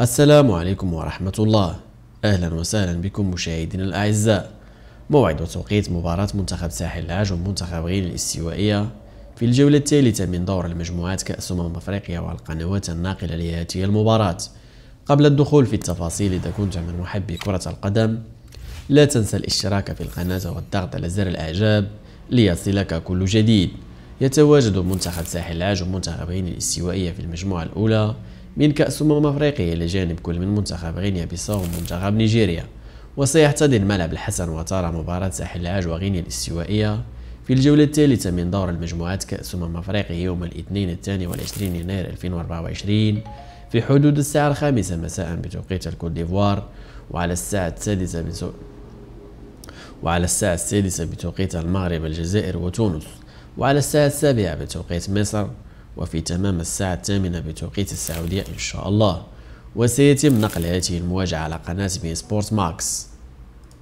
السلام عليكم ورحمة الله أهلا وسهلا بكم مشاهدينا الأعزاء موعد وتوقيت مباراة منتخب ساحل العاج ومنتخب غين الاستوائية في الجولة الثالثة من دور المجموعات كأس أمم أفريقيا والقنوات الناقلة لهذه المباراة قبل الدخول في التفاصيل إذا كنت من محبي كرة القدم لا تنسى الاشتراك في القناة والضغط على زر الإعجاب ليصلك كل جديد يتواجد منتخب ساحل العاج ومنتخبين الاستوائية في المجموعة الأولى من كأس أمم أفريقيا إلى جانب كل من منتخب غينيا بيساو ومنتخب نيجيريا وسيحتضن ملعب الحسن وترى مباراة ساحل العاج وغينيا الاستوائية في الجولة الثالثة من دور المجموعات كأس أمم أفريقيا يوم الاثنين الثاني والعشرين يناير 2024 في حدود الساعة الخامسة مساء بتوقيت الكوت ديفوار وعلى الساعة السادسة بسو... وعلى الساعة السادسة بتوقيت المغرب الجزائر وتونس وعلى الساعة السابعة بتوقيت مصر وفي تمام الساعة الثامنة بتوقيت السعودية إن شاء الله وسيتم نقل هذه المواجهة على قناة بي سبورت ماكس